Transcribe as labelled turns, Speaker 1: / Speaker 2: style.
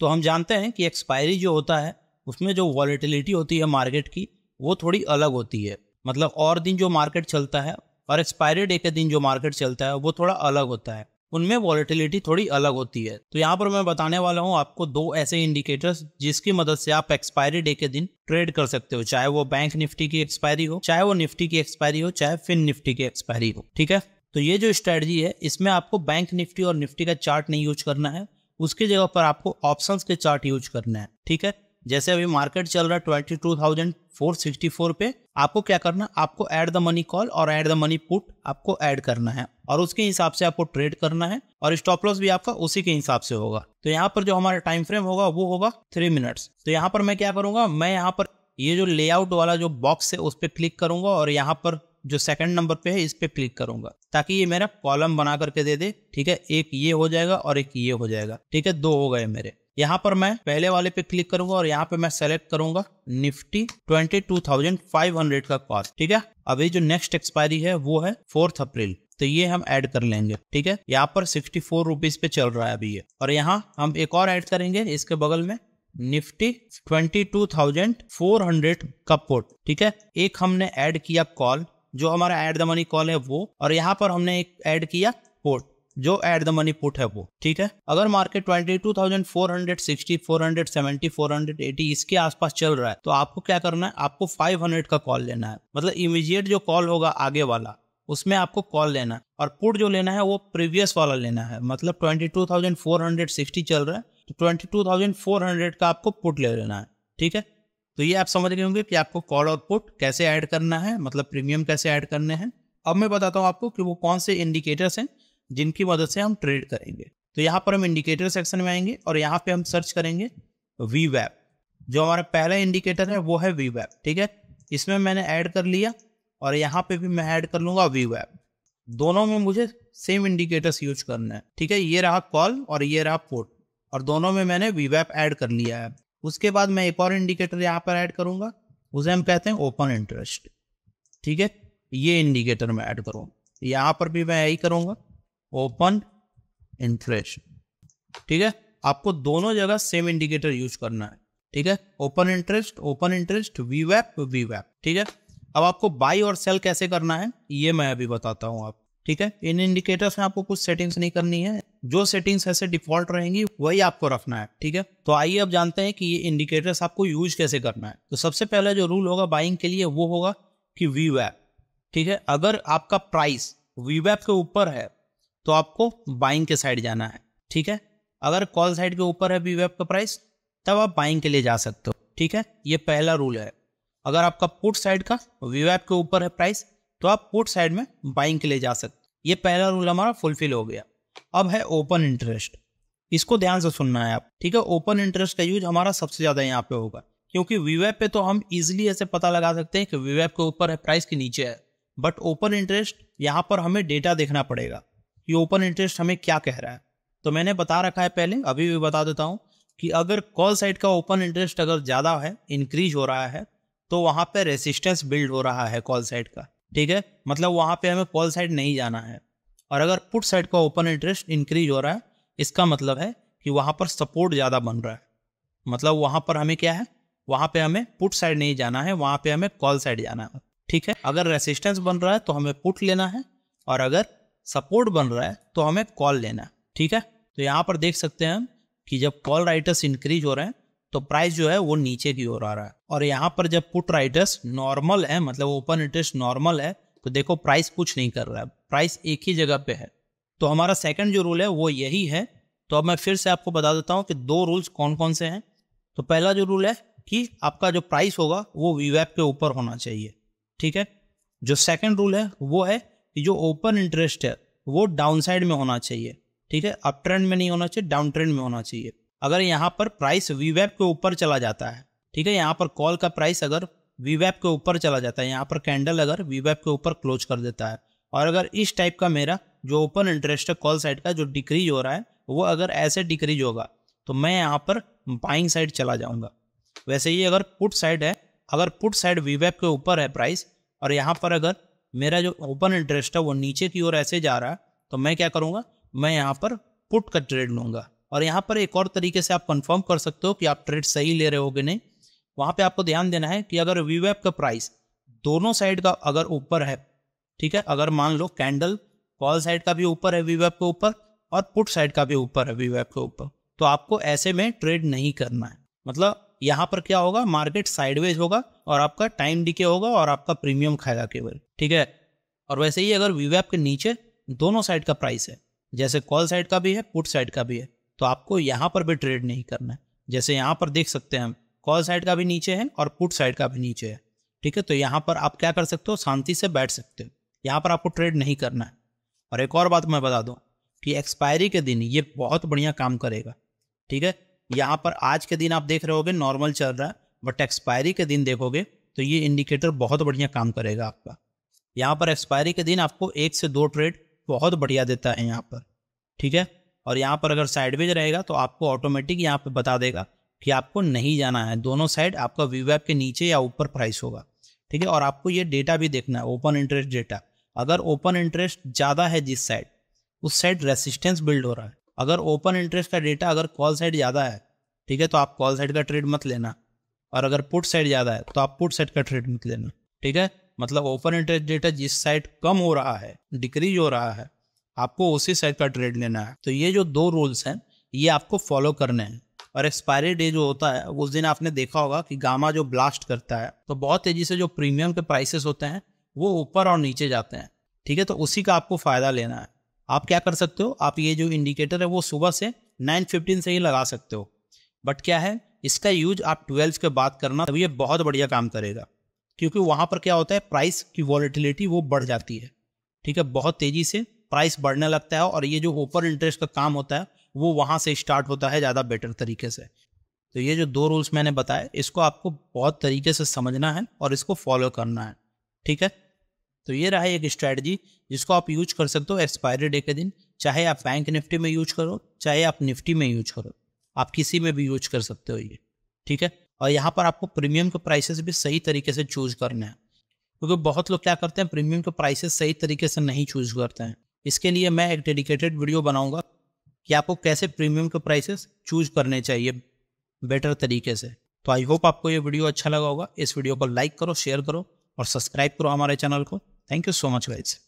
Speaker 1: तो हम जानते हैं कि एक्सपायरी जो होता है उसमें जो वॉलीटिलिटी होती है मार्केट की वो थोड़ी अलग होती है मतलब और दिन जो मार्केट चलता है और एक्सपायरी डे के दिन जो मार्केट चलता है वो थोड़ा अलग होता है उनमें वॉलीटिलिटी थोड़ी अलग होती है तो यहाँ पर मैं बताने वाला हूँ आपको दो ऐसे इंडिकेटर्स जिसकी मदद से आप एक्सपायरी डे के दिन ट्रेड कर सकते हो चाहे वो बैंक निफ्टी की एक्सपायरी हो चाहे वो निफ्टी की एक्सपायरी हो चाहे फिन निफ्टी की एक्सपायरी हो ठीक है तो ये जो स्ट्रेटजी है इसमें आपको बैंक निफ्टी और निफ्टी का चार्ट नहीं यूज करना है उसकी जगह पर आपको ऑप्शंस के चार्ट यूज करना है ठीक है जैसे अभी मार्केट चल रहा है twenty two thousand four sixty four पे आपको क्या करना आपको एड द मनी कॉल और एड द मनी पुट आपको एड करना है और उसके हिसाब से आपको ट्रेड करना है और स्टॉप लॉस भी आपका उसी के हिसाब से होगा तो यहाँ पर जो हमारा टाइम फ्रेम होगा वो होगा थ्री मिनट्स तो यहाँ पर मैं क्या करूंगा मैं यहाँ पर ये जो लेआउट वाला जो बॉक्स है उस पर क्लिक करूंगा और यहाँ पर जो सेकंड नंबर पे है इस पर क्लिक करूंगा ताकि ये मेरा कॉलम बना करके दे दे ठीक है एक ये हो जाएगा और एक ये हो जाएगा ठीक है दो हो गए मेरे यहाँ पर मैं पहले वाले पे क्लिक करूंगा और यहाँ पे मैं सेलेक्ट करूंगा निफ्टी 22,500 का कॉस्ट ठीक है अभी जो नेक्स्ट एक्सपायरी है वो है फोर्थ अप्रैल तो ये हम ऐड कर लेंगे ठीक है यहाँ पर सिक्सटी फोर रुपीज पे चल रहा है अभी ये और यहाँ हम एक और ऐड करेंगे इसके बगल में निफ्टी 22,400 का पोर्ट ठीक है एक हमने ऐड किया कॉल जो हमारा एट द मनी कॉल है वो और यहाँ पर हमने एक ऐड किया पोर्ट जो एट द मनी पुट है वो ठीक है अगर market twenty two thousand four hundred sixty four hundred seventy four hundred eighty इसके आसपास चल रहा है तो आपको क्या करना है आपको फाइव हंड्रेड का कॉल लेना है मतलब इमीजिएट जो कॉल होगा आगे वाला उसमें आपको कॉल लेना है और पुट जो लेना है वो प्रीवियस वाला लेना है मतलब twenty two thousand four hundred sixty चल रहा है तो twenty two thousand four hundred का आपको पुट ले लेना है ठीक है तो ये आप समझ गए होंगे कि आपको कॉल और पुट कैसे ऐड करना है मतलब प्रीमियम कैसे ऐड करने हैं अब मैं बताता हूँ आपको कि वो कौन से इंडिकेटर्स हैं जिनकी मदद से हम ट्रेड करेंगे तो यहाँ पर हम इंडिकेटर सेक्शन में आएंगे और यहाँ पे हम सर्च करेंगे वी वैप जो हमारा पहला इंडिकेटर है वो है वी वैप ठीक है इसमें मैंने ऐड कर लिया और यहाँ पे भी मैं ऐड कर लूँगा वी वैप दोनों में मुझे सेम इंडिकेटर्स यूज करना है ठीक है ये रहा कॉल और ये रहा पोर्ट और दोनों में मैंने वी वैप ऐड कर लिया है उसके बाद मैं एक और इंडिकेटर यहाँ पर ऐड करूँगा उसे हम कहते हैं ओपन इंटरेस्ट ठीक है ये इंडिकेटर मैं ऐड करूँ यहाँ पर भी मैं यही करूँगा ओपन इंटरेस्ट ठीक है आपको दोनों जगह सेम इंडिकेटर यूज करना है ठीक है open interest open interest we वैप we वैप ठीक है अब आपको बाई और सेल कैसे करना है ये मैं अभी बताता हूँ आप ठीक है इन इंडिकेटर्स में आपको कुछ सेटिंग्स नहीं करनी है जो सेटिंग्स ऐसे डिफॉल्ट रहेंगी वही आपको रखना है ठीक है तो आइए अब जानते हैं कि ये इंडिकेटर्स आपको यूज कैसे करना है तो सबसे पहला जो रूल होगा बाइंग के लिए वो होगा कि वी वैप ठीक है अगर आपका प्राइस वी वैप के ऊपर है तो आपको बाइंग के साइड जाना है ठीक है अगर कॉल साइड के ऊपर है वी वैप का प्राइस तब आप बाइंग के लिए जा सकते हो ठीक है ये पहला रूल है अगर आपका पुट साइड का वी वैप के ऊपर है प्राइस तो आप पुट साइड में बाइंग के लिए जा सकते हो ये पहला रूल हमारा फुलफिल हो गया अब है ओपन इंटरेस्ट इसको ध्यान से सुनना है आप ठीक है ओपन इंटरेस्ट का यूज हमारा सबसे ज्यादा यहाँ पे होगा क्योंकि वीवैप पे तो हम इजिली ऐसे पता लगा सकते हैं कि वीवैप के ऊपर है प्राइस के नीचे है बट ओपन इंटरेस्ट यहाँ पर हमें डेटा देखना पड़ेगा कि ओपन इंटरेस्ट हमें क्या कह रहा है तो मैंने बता रखा है पहले अभी भी बता देता हूँ कि अगर कॉल साइड का ओपन इंटरेस्ट अगर ज़्यादा है इंक्रीज हो रहा है तो वहाँ पर रेसिस्टेंस बिल्ड हो रहा है कॉल साइड का ठीक है मतलब वहाँ पर हमें कॉल साइड नहीं जाना है और अगर पुट साइड का ओपन इंटरेस्ट इंक्रीज हो रहा है इसका मतलब है कि वहाँ पर सपोर्ट ज़्यादा बन रहा है मतलब वहाँ पर हमें क्या है वहाँ पे हमें पुट साइड नहीं जाना है वहाँ पे हमें कॉल साइड जाना है ठीक है अगर रेसिस्टेंस बन रहा है तो हमें पुट लेना है और अगर सपोर्ट बन रहा है तो हमें कॉल लेना है ठीक है तो यहाँ पर देख सकते हैं हम कि जब कॉल राइटर्स इंक्रीज हो रहे हैं तो प्राइस जो है वो नीचे की ओर आ रहा है और यहाँ पर जब पुट राइटर्स नॉर्मल है मतलब ओपन इंटरेस्ट नॉर्मल है तो देखो प्राइस कुछ नहीं कर रहा है प्राइस एक ही जगह पे है तो हमारा सेकंड जो रूल है वो यही है तो अब मैं फिर से आपको बता देता हूँ कि दो रूल्स कौन कौन से हैं तो पहला जो रूल है कि आपका जो प्राइस होगा वो वैप के ऊपर होना चाहिए ठीक है जो सेकेंड रूल है वो है कि जो ओपन इंटरेस्ट है वो डाउन साइड में होना चाहिए ठीक है अप ट्रेंड में नहीं होना चाहिए डाउन ट्रेंड में होना चाहिए अगर यहाँ पर प्राइस वीवैप के ऊपर चला जाता है ठीक है यहाँ पर कॉल का प्राइस अगर वीवैप के ऊपर चला जाता है यहाँ पर कैंडल अगर वीवैप के ऊपर क्लोज कर देता है और अगर इस टाइप का मेरा जो ओपन इंटरेस्ट है कॉल साइड का जो डिक्रीज हो रहा है वो अगर ऐसे डिक्रीज होगा तो मैं यहाँ पर बाइंग साइड चला जाऊँगा वैसे ही अगर पुट साइड है अगर पुट साइड वीवैप के ऊपर है प्राइस और यहाँ पर अगर मेरा जो ओपन इंटरेस्ट है वो नीचे की ओर ऐसे जा रहा है तो मैं क्या करूँगा मैं यहाँ पर पुट का ट्रेड लूँगा और यहाँ पर एक और तरीके से आप कंफर्म कर सकते हो कि आप ट्रेड सही ले रहे हो कि नहीं वहां पे आपको ध्यान देना है कि अगर वीवेप का प्राइस दोनों साइड का अगर ऊपर है ठीक है अगर मान लो कैंडल कॉल साइड का भी ऊपर है वीवेप के ऊपर और पुट साइड का भी ऊपर है वीवेप के ऊपर तो आपको ऐसे में ट्रेड नहीं करना है मतलब यहाँ पर क्या होगा मार्केट साइडवेज होगा और आपका टाइम डीके होगा और आपका प्रीमियम खाएगा केवल ठीक है और वैसे ही अगर वीवेप के नीचे दोनों साइड का प्राइस है जैसे कॉल साइड का भी है पुट साइड का भी है तो आपको यहाँ पर भी ट्रेड नहीं करना है जैसे यहाँ पर देख सकते हैं हम कॉल साइड का भी नीचे है और पुट साइड का भी नीचे है ठीक है तो यहाँ पर आप क्या कर सकते हो शांति से बैठ सकते हो यहाँ पर आपको ट्रेड नहीं करना है और एक और बात मैं बता दूँ कि एक्सपायरी के दिन ये बहुत बढ़िया काम करेगा ठीक है यहाँ पर आज के दिन आप देख रहे होगे नॉर्मल चल रहा है बट एक्सपायरी के दिन देखोगे तो ये इंडिकेटर बहुत बढ़िया काम करेगा आपका यहाँ पर एक्सपायरी के दिन आपको एक से दो ट्रेड बहुत बढ़िया देता है यहाँ पर ठीक है और यहाँ पर अगर साइडवेज रहेगा तो आपको ऑटोमेटिक यहाँ पर बता देगा कि आपको नहीं जाना है दोनों साइड आपका वीवैप के नीचे या ऊपर प्राइस होगा ठीक है और आपको ये डेटा भी देखना है ओपन इंटरेस्ट डेटा अगर ओपन इंटरेस्ट ज़्यादा है जिस साइड उस साइड रेसिस्टेंस बिल्ड हो रहा है अगर ओपन इंटरेस्ट का डेटा अगर कॉल साइड ज़्यादा है ठीक है तो आप कॉल साइड का ट्रेड मत लेना और अगर पुट साइड ज़्यादा है तो आप पुट साइड का ट्रेड मत लेना ठीक है मतलब ओपन इंटरेस्ट डेटा जिस साइड कम हो रहा है डिक्रीज हो रहा है आपको उसी साइड का ट्रेड लेना है तो ये जो दो रूल्स हैं ये आपको फॉलो करने हैं और एक्सपायरी डे जो होता है उस दिन आपने देखा होगा कि गामा जो ब्लास्ट करता है तो बहुत तेजी से जो प्रीमियम के प्राइसेस होते हैं वो ऊपर और नीचे जाते हैं ठीक है तो उसी का आपको फ़ायदा लेना है आप क्या कर सकते हो आप ये जो इंडिकेटर है वो सुबह से नाइन फिफ्टीन से ही लगा सकते हो बट क्या है इसका यूज आप ट्वेल्व के बाद करना तब ये बहुत बढ़िया काम करेगा क्योंकि वहाँ पर क्या होता है प्राइस की वॉलिटिलिटी वो बढ़ जाती है ठीक है बहुत तेज़ी से प्राइस बढ़ने लगता है और ये जो ओपर इंटरेस्ट का काम होता है वो वहाँ से स्टार्ट होता है ज़्यादा बेटर तरीके से तो ये जो दो रूल्स मैंने बताए इसको आपको बहुत तरीके से समझना है और इसको फॉलो करना है ठीक है तो ये रहा एक स्ट्रैटेजी जिसको आप यूज कर सकते हो एक्सपायरी डे के दिन चाहे आप बैंक निफ्टी में यूज करो चाहे आप निफ्टी में यूज करो आप किसी में भी यूज कर सकते हो ये ठीक है और यहाँ पर आपको प्रीमियम के प्राइसेस भी सही तरीके से चूज करने है क्योंकि बहुत लोग क्या करते हैं प्रीमियम के प्राइसेस सही तरीके से नहीं चूज करते हैं इसके लिए मैं एक डेडिकेटेड वीडियो बनाऊंगा कि आपको कैसे प्रीमियम के प्राइसेस चूज करने चाहिए बेटर तरीके से तो आई होप आपको ये वीडियो अच्छा लगा होगा इस वीडियो को लाइक करो शेयर करो और सब्सक्राइब करो हमारे चैनल को thank you so much guys